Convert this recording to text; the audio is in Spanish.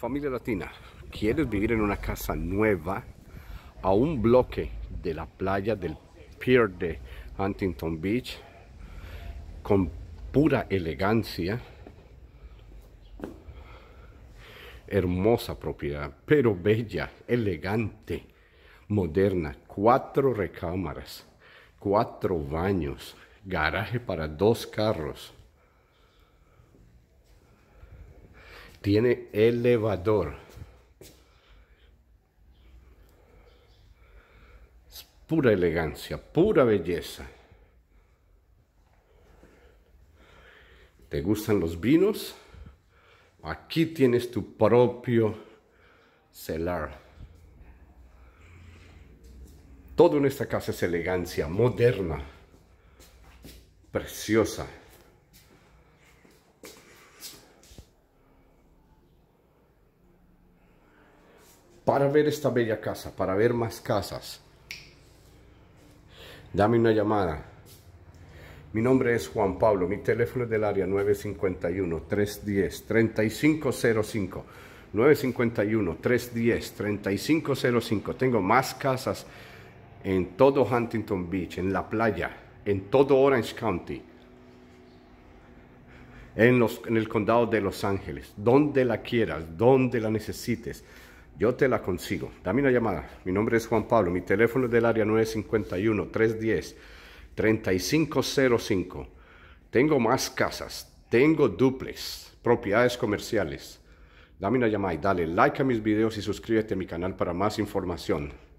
familia latina, ¿quieres vivir en una casa nueva a un bloque de la playa del pier de Huntington Beach con pura elegancia? Hermosa propiedad, pero bella, elegante, moderna, cuatro recámaras, cuatro baños, garaje para dos carros. Tiene elevador. Es pura elegancia, pura belleza. ¿Te gustan los vinos? Aquí tienes tu propio celar. Todo en esta casa es elegancia, moderna, preciosa. para ver esta bella casa, para ver más casas, dame una llamada. Mi nombre es Juan Pablo, mi teléfono es del área 951-310-3505. 951-310-3505. Tengo más casas en todo Huntington Beach, en la playa, en todo Orange County, en, en el condado de Los Ángeles, donde la quieras, donde la necesites. Yo te la consigo. Dame una llamada. Mi nombre es Juan Pablo. Mi teléfono es del área 951-310-3505. Tengo más casas. Tengo duples Propiedades comerciales. Dame una llamada y dale like a mis videos y suscríbete a mi canal para más información.